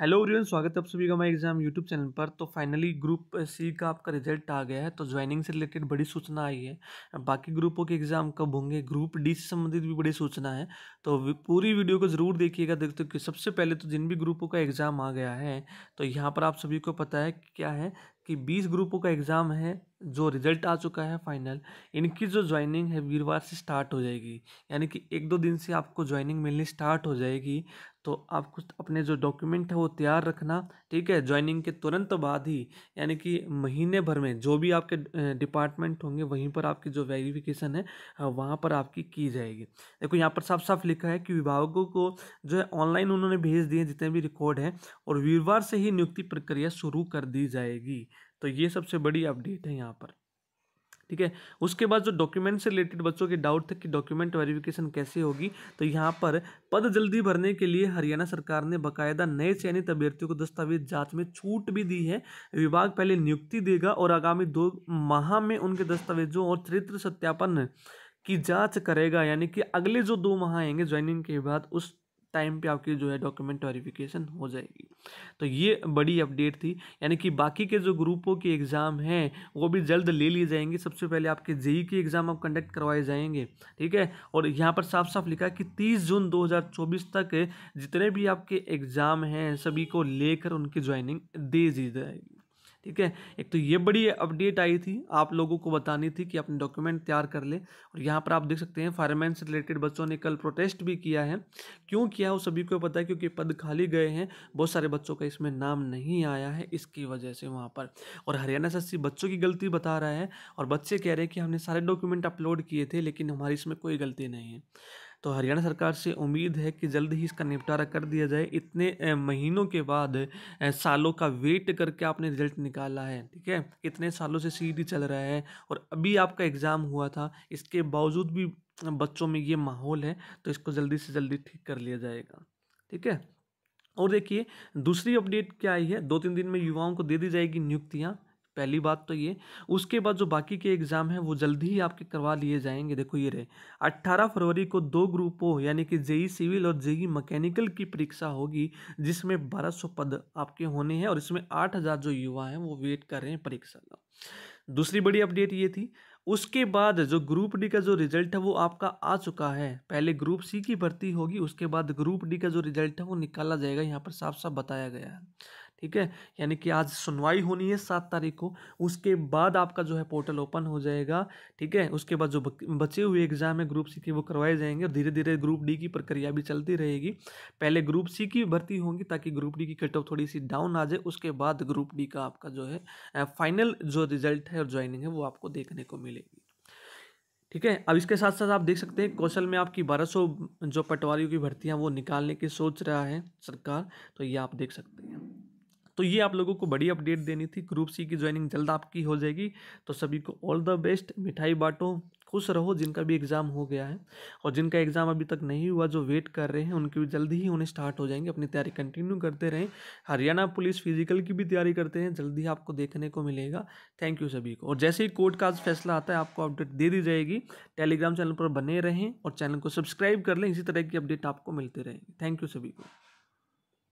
hello everyone स्वागत है आप सभी का मैं एग्जाम यूट्यूब चैनल पर तो फाइनली ग्रुप सी का आपका रिजल्ट आ गया है तो ज्वाइनिंग से रिलेटेड बड़ी सूचना आई है बाकी ग्रुपों के एग्जाम कब होंगे ग्रुप डी से संबंधित भी बड़ी सूचना है तो पूरी वीडियो को जरूर देखिएगा देखते कि सबसे पहले तो जिन भी ग्रुपों का एग्जाम आ गया है तो यहाँ पर आप सभी को पता है क्या है कि बीस ग्रुपों का एग्ज़ाम है जो रिजल्ट आ चुका है फाइनल इनकी जो ज्वाइनिंग है वीरवार से स्टार्ट हो जाएगी यानी कि एक दो दिन से आपको ज्वाइनिंग मिलनी स्टार्ट हो जाएगी तो आप कुछ अपने जो डॉक्यूमेंट है वो तैयार रखना ठीक है ज्वाइनिंग के तुरंत बाद ही यानी कि महीने भर में जो भी आपके डिपार्टमेंट होंगे वहीं पर आपकी जो वेरिफिकेशन है वहाँ पर आपकी की जाएगी देखो यहाँ पर साफ साफ लिखा है कि विभागों को जो है ऑनलाइन उन्होंने भेज दिए जितने भी रिकॉर्ड हैं और वीरवार से ही नियुक्ति प्रक्रिया शुरू कर दी जाएगी तो ये सबसे बड़ी अपडेट है यहाँ पर ठीक है उसके बाद जो डॉक्यूमेंट से रिलेटेड बच्चों के डाउट थे कि डॉक्यूमेंट वेरिफिकेशन कैसे होगी तो यहाँ पर पद जल्दी भरने के लिए हरियाणा सरकार ने बकायदा नए चयनित अभ्यर्थियों को दस्तावेज जांच में छूट भी दी है विभाग पहले नियुक्ति देगा और आगामी दो माह में उनके दस्तावेजों और चरित्र सत्यापन की जांच करेगा यानी कि अगले जो दो माह आएंगे ज्वाइनिंग के बाद उस टाइम पे आपकी जो है डॉक्यूमेंट वेरिफिकेशन हो जाएगी तो ये बड़ी अपडेट थी यानी कि बाकी के जो ग्रुपों के एग्ज़ाम हैं वो भी जल्द ले लिए जाएंगे सबसे पहले आपके जेई के एग्ज़ाम आप कंडक्ट करवाए जाएंगे ठीक है और यहाँ पर साफ साफ लिखा कि तीस जून दो तक जितने भी आपके एग्ज़ाम हैं सभी को लेकर उनकी ज्वाइनिंग दे दी जाएगी ठीक है एक तो ये बड़ी अपडेट आई थी आप लोगों को बतानी थी कि अपने डॉक्यूमेंट तैयार कर ले और यहाँ पर आप देख सकते हैं फायरमैन से रिलेटेड बच्चों ने कल प्रोटेस्ट भी किया है क्यों किया वो सभी को पता है क्योंकि पद खाली गए हैं बहुत सारे बच्चों का इसमें नाम नहीं आया है इसकी वजह से वहाँ पर और हरियाणा एस बच्चों की गलती बता रहा है और बच्चे कह रहे हैं कि हमने सारे डॉक्यूमेंट अपलोड किए थे लेकिन हमारी इसमें कोई गलती नहीं है तो हरियाणा सरकार से उम्मीद है कि जल्द ही इसका निपटारा कर दिया जाए इतने महीनों के बाद सालों का वेट करके आपने रिजल्ट निकाला है ठीक है इतने सालों से सीधी चल रहा है और अभी आपका एग्ज़ाम हुआ था इसके बावजूद भी बच्चों में ये माहौल है तो इसको जल्दी से जल्दी ठीक कर लिया जाएगा ठीक है और देखिए दूसरी अपडेट क्या आई है दो तीन दिन में युवाओं को दे दी जाएगी नियुक्तियाँ पहली बात तो ये उसके बाद जो बाकी के एग्ज़ाम हैं वो जल्दी ही आपके करवा लिए जाएंगे देखो ये रहे 18 फरवरी को दो ग्रुपों यानी कि जेई सिविल और जेई मैकेनिकल की परीक्षा होगी जिसमें 1200 पद आपके होने हैं और इसमें 8000 जो युवा हैं वो वेट कर रहे हैं परीक्षा का दूसरी बड़ी अपडेट ये थी उसके बाद जो ग्रुप डी का जो रिजल्ट है वो आपका आ चुका है पहले ग्रुप सी की भर्ती होगी उसके बाद ग्रुप डी का जो रिजल्ट है वो निकाला जाएगा यहाँ पर साफ साफ बताया गया है ठीक है यानी कि आज सुनवाई होनी है सात तारीख को उसके बाद आपका जो है पोर्टल ओपन हो जाएगा ठीक है उसके बाद जो बचे हुए एग्जाम है ग्रुप सी के वो करवाए जाएंगे और धीरे धीरे ग्रुप डी की प्रक्रिया भी चलती रहेगी पहले ग्रुप सी की भर्ती होंगी ताकि ग्रुप डी की कट ऑफ थोड़ी सी डाउन आ जाए उसके बाद ग्रुप डी का आपका जो है फाइनल जो रिजल्ट है और ज्वाइनिंग है वो आपको देखने को मिलेगी ठीक है अब इसके साथ साथ आप देख सकते हैं कौशल में आपकी 1200 जो पटवारियों की भर्तियां वो निकालने की सोच रहा है सरकार तो ये आप देख सकते हैं तो ये आप लोगों को बड़ी अपडेट देनी थी ग्रुप सी की ज्वाइनिंग जल्द आपकी हो जाएगी तो सभी को ऑल द बेस्ट मिठाई बांटो खुश रहो जिनका भी एग्ज़ाम हो गया है और जिनका एग्ज़ाम अभी तक नहीं हुआ जो वेट कर रहे हैं उनकी भी जल्दी ही उन्हें स्टार्ट हो जाएंगे अपनी तैयारी कंटिन्यू करते रहें हरियाणा पुलिस फिजिकल की भी तैयारी करते हैं जल्दी आपको देखने को मिलेगा थैंक यू सभी को और जैसे ही कोर्ट का फैसला आता है आपको अपडेट दे दी जाएगी टेलीग्राम चैनल पर बने रहें और चैनल को सब्सक्राइब कर लें इसी तरह की अपडेट आपको मिलते रहेंगे थैंक यू सभी को